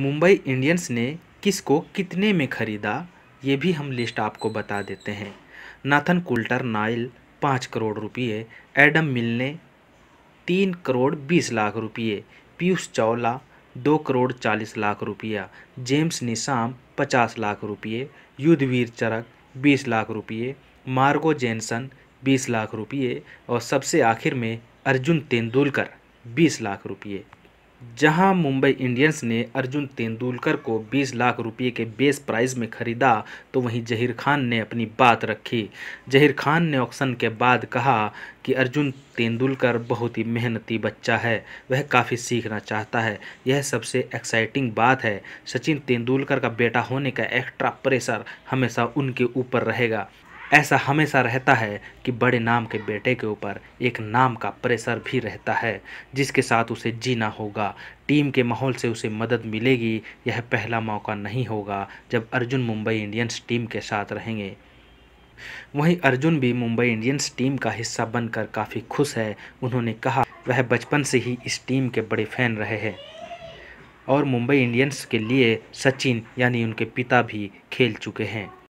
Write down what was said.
Mumbai Indians ने किसको कितने में खरीदा ये भी हम लिस्ट आपको बता देते हैं नाथन कुल्टर नाइल पाँच करोड़ रुपये एडम मिलने तीन करोड़ बीस लाख रुपये पीयूष चावला दो करोड़ चालीस लाख रुपया जेम्स निशाम पचास लाख रुपये युद्धवीर चरक बीस लाख रुपये मार्गो जेनसन बीस लाख रुपये और सबसे आखिर में अर्जुन तेंदुलकर बीस लाख रुपये जहां मुंबई इंडियंस ने अर्जुन तेंदुलकर को 20 लाख रुपए के बेस प्राइस में खरीदा तो वहीं जहीर खान ने अपनी बात रखी जहीर खान ने ऑक्शन के बाद कहा कि अर्जुन तेंदुलकर बहुत ही मेहनती बच्चा है वह काफ़ी सीखना चाहता है यह सबसे एक्साइटिंग बात है सचिन तेंदुलकर का बेटा होने का एक्स्ट्रा प्रेशर हमेशा उनके ऊपर रहेगा ऐसा हमेशा रहता है कि बड़े नाम के बेटे के ऊपर एक नाम का प्रेशर भी रहता है जिसके साथ उसे जीना होगा टीम के माहौल से उसे मदद मिलेगी यह पहला मौका नहीं होगा जब अर्जुन मुंबई इंडियंस टीम के साथ रहेंगे वहीं अर्जुन भी मुंबई इंडियंस टीम का हिस्सा बनकर काफ़ी खुश है उन्होंने कहा वह बचपन से ही इस टीम के बड़े फैन रहे हैं और मुंबई इंडियंस के लिए सचिन यानी उनके पिता भी खेल चुके हैं